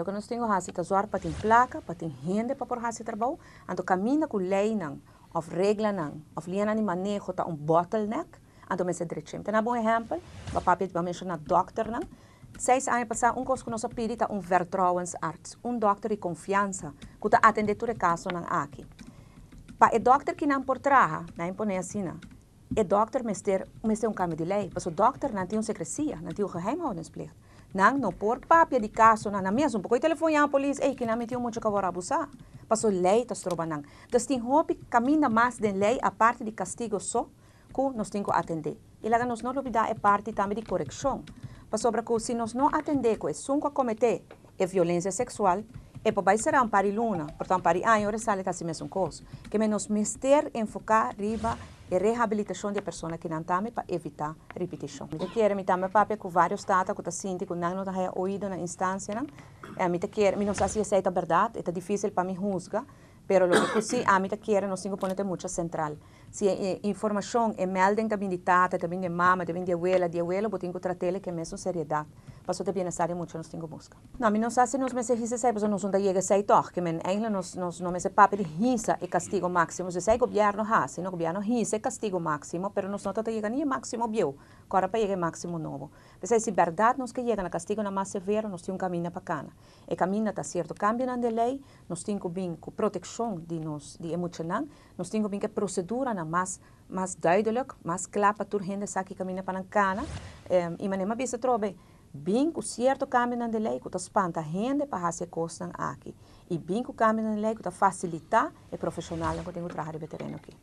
Lo que nós temos raça está para ter placa, para ter renda para pôr raça trabalho, ando caminha com lei não, of regla não, of linha de manejo tá um bottleneck, ando me se drechem. Tem um exemplo, o papi vai mencionar doctor seis anos passar um curso que nós un um vertrouwensarts, um doctor de confiança, que atende todo o caso não Para o doctor que não por traja, não assim doctor mestre, mestre um caminho de lei, porque o doctor não tem uma secrecia, não tem uma geheimhoudingsplicht. Nang no por papia di kaso na na mesmo porque telefone a polícia ei eh, que na tiyo muito chaka warabusa. passou lei tas troba nang. Das ting hopi camina mas den lei a parte de castigo só ku nos ting ko atender. Ilaga nos no lobida é parte também de correção. passou para ku si nos no atender ko esun ko cometer é violência sexual, e po paese era un pari luna, portanto pari anni, ora sale casi mesmo coso. Che menos mister enfocar riba e reabilitação de pessoas que não tame para evitar repetição. Eu quero me tame papel com vários tatas, com tacinti, que não não ouído na instância, não. É, me quero, me não sei se é verdade, é difícil para mim julgar. Pero lo que sí, a mí que quieren, no tengo ponerte mucha central. Si eh, eh información es eh, mal de habilitate, también de mamá, también de abuela, de abuelo, pues tengo tratarle que mesmo seriedad. Pasó de bienestar y mucho nos tengo busca. No, a mí no sé si nos mensajes se pues nos onda llega seis toques, que en England nos, nos, no me se papel risa y castigo máximo. Se sei gobierno hace, no gobierno risa y castigo máximo, pero nos nota llega ni máximo viejo, agora para llegar máximo novo. Pensei, si verdade nos que llegan a castigo na más severo, nos un um para cana E caminho está cierto cambio de lei, nos tem que vir com motion de nos de emocionar, nós temos bem que procedura na mais mais daidolok mais clara clapa turgenda saki camina panancana um, eh, e manema bisa trobe bem com certo caminho na lei que espanta a renda para fazer coisas aqui e bem com o caminho na lei que facilitar o profissional que tem o trabalho veterano aqui